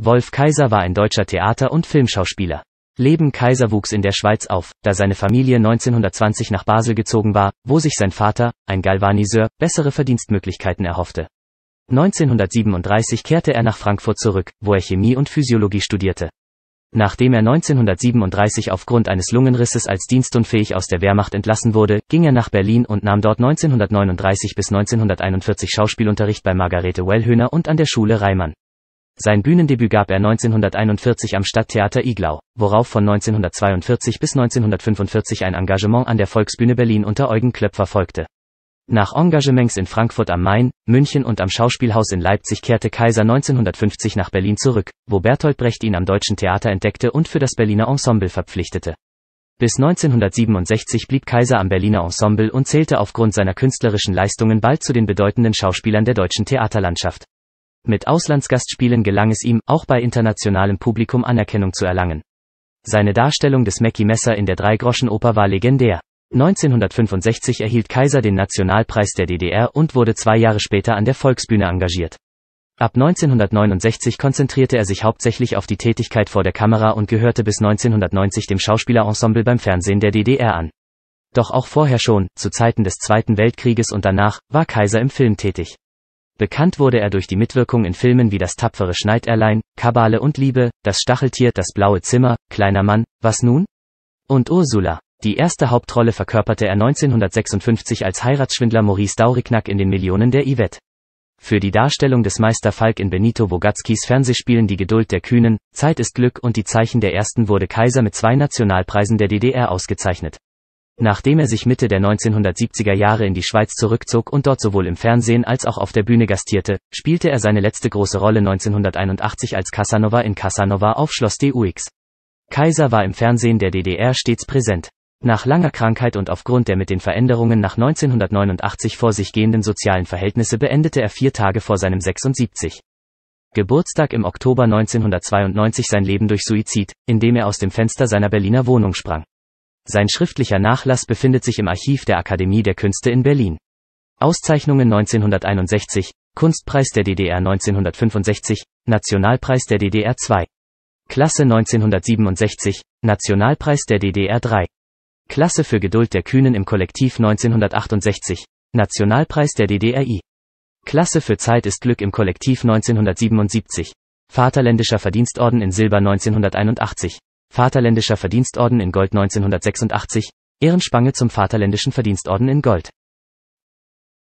Wolf Kaiser war ein deutscher Theater- und Filmschauspieler. Leben Kaiser wuchs in der Schweiz auf, da seine Familie 1920 nach Basel gezogen war, wo sich sein Vater, ein Galvaniseur, bessere Verdienstmöglichkeiten erhoffte. 1937 kehrte er nach Frankfurt zurück, wo er Chemie und Physiologie studierte. Nachdem er 1937 aufgrund eines Lungenrisses als dienstunfähig aus der Wehrmacht entlassen wurde, ging er nach Berlin und nahm dort 1939 bis 1941 Schauspielunterricht bei Margarete Wellhöhner und an der Schule Reimann. Sein Bühnendebüt gab er 1941 am Stadttheater Iglau, worauf von 1942 bis 1945 ein Engagement an der Volksbühne Berlin unter Eugen Klöpfer folgte. Nach Engagements in Frankfurt am Main, München und am Schauspielhaus in Leipzig kehrte Kaiser 1950 nach Berlin zurück, wo Bertolt Brecht ihn am Deutschen Theater entdeckte und für das Berliner Ensemble verpflichtete. Bis 1967 blieb Kaiser am Berliner Ensemble und zählte aufgrund seiner künstlerischen Leistungen bald zu den bedeutenden Schauspielern der deutschen Theaterlandschaft. Mit Auslandsgastspielen gelang es ihm, auch bei internationalem Publikum Anerkennung zu erlangen. Seine Darstellung des Mackie Messer in der Dreigroschenoper war legendär. 1965 erhielt Kaiser den Nationalpreis der DDR und wurde zwei Jahre später an der Volksbühne engagiert. Ab 1969 konzentrierte er sich hauptsächlich auf die Tätigkeit vor der Kamera und gehörte bis 1990 dem Schauspielerensemble beim Fernsehen der DDR an. Doch auch vorher schon, zu Zeiten des Zweiten Weltkrieges und danach, war Kaiser im Film tätig. Bekannt wurde er durch die Mitwirkung in Filmen wie Das tapfere Schneiderlein, Kabale und Liebe, Das Stacheltier, Das blaue Zimmer, Kleiner Mann, Was nun? Und Ursula. Die erste Hauptrolle verkörperte er 1956 als Heiratsschwindler Maurice Dauriknack in den Millionen der Yvette. Für die Darstellung des Meister Falk in Benito Bogatskis Fernsehspielen Die Geduld der Kühnen, Zeit ist Glück und die Zeichen der Ersten wurde Kaiser mit zwei Nationalpreisen der DDR ausgezeichnet nachdem er sich Mitte der 1970er Jahre in die Schweiz zurückzog und dort sowohl im Fernsehen als auch auf der Bühne gastierte, spielte er seine letzte große Rolle 1981 als Casanova in Casanova auf Schloss DUX. Kaiser war im Fernsehen der DDR stets präsent. Nach langer Krankheit und aufgrund der mit den Veränderungen nach 1989 vor sich gehenden sozialen Verhältnisse beendete er vier Tage vor seinem 76. Geburtstag im Oktober 1992 sein Leben durch Suizid, indem er aus dem Fenster seiner Berliner Wohnung sprang. Sein schriftlicher Nachlass befindet sich im Archiv der Akademie der Künste in Berlin. Auszeichnungen 1961, Kunstpreis der DDR 1965, Nationalpreis der DDR 2. Klasse 1967, Nationalpreis der DDR 3. Klasse für Geduld der Kühnen im Kollektiv 1968, Nationalpreis der DDRI. Klasse für Zeit ist Glück im Kollektiv 1977. Vaterländischer Verdienstorden in Silber 1981. Vaterländischer Verdienstorden in Gold 1986, Ehrenspange zum Vaterländischen Verdienstorden in Gold